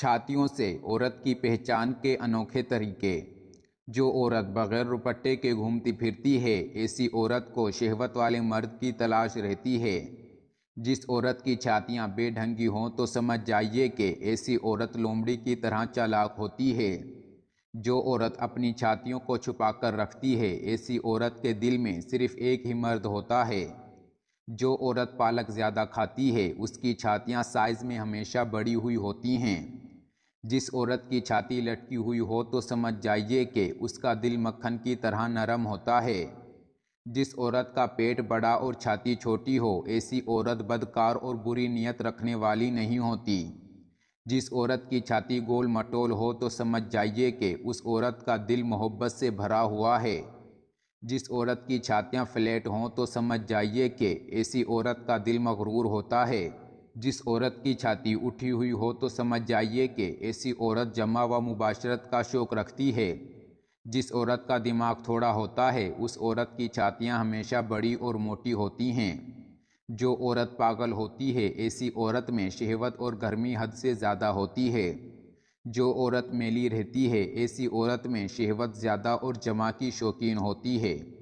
छातियों से औरत की पहचान के अनोखे तरीके जो औरत बगैर रुपट्टे के घूमती फिरती है ऐसी औरत को शहवत वाले मर्द की तलाश रहती है जिस औरत की छातियाँ बेढंगी हों तो समझ जाइए कि ऐसी औरत लोमड़ी की तरह चालाक होती है जो औरत अपनी छातियों को छुपा कर रखती है ऐसी औरत के दिल में सिर्फ एक ही मर्द होता है जो औरत पालक ज़्यादा खाती है उसकी छातियाँ साइज़ में हमेशा बड़ी हुई होती हैं जिस औरत की छाती लटकी हुई हो तो समझ जाइए कि उसका दिल मक्खन की तरह नरम होता है जिस औरत का पेट बड़ा और छाती छोटी हो ऐसी औरत बदकार और बुरी नीयत रखने वाली नहीं होती जिस औरत की छाती गोल मटोल हो तो समझ जाइए कि उस औरत का दिल मोहब्बत से भरा हुआ है जिस औरत की छातियाँ फ्लैट हों तो समझ जाइए कि ऐसी औरत का दिल मकरूर होता है जिस औरत की छाती उठी हुई हो तो समझ जाइए कि ऐसी औरत जमा व मुबाशरत का शौक़ रखती है जिस औरत का दिमाग थोड़ा होता है उस औरत की छातियाँ हमेशा बड़ी और मोटी होती हैं जो औरत पागल होती है ऐसी औरत में शहवत और गर्मी हद से ज़्यादा होती है जो औरत मेली रहती है ऐसी औरत में शहवत ज़्यादा और जमा की शौकीन होती है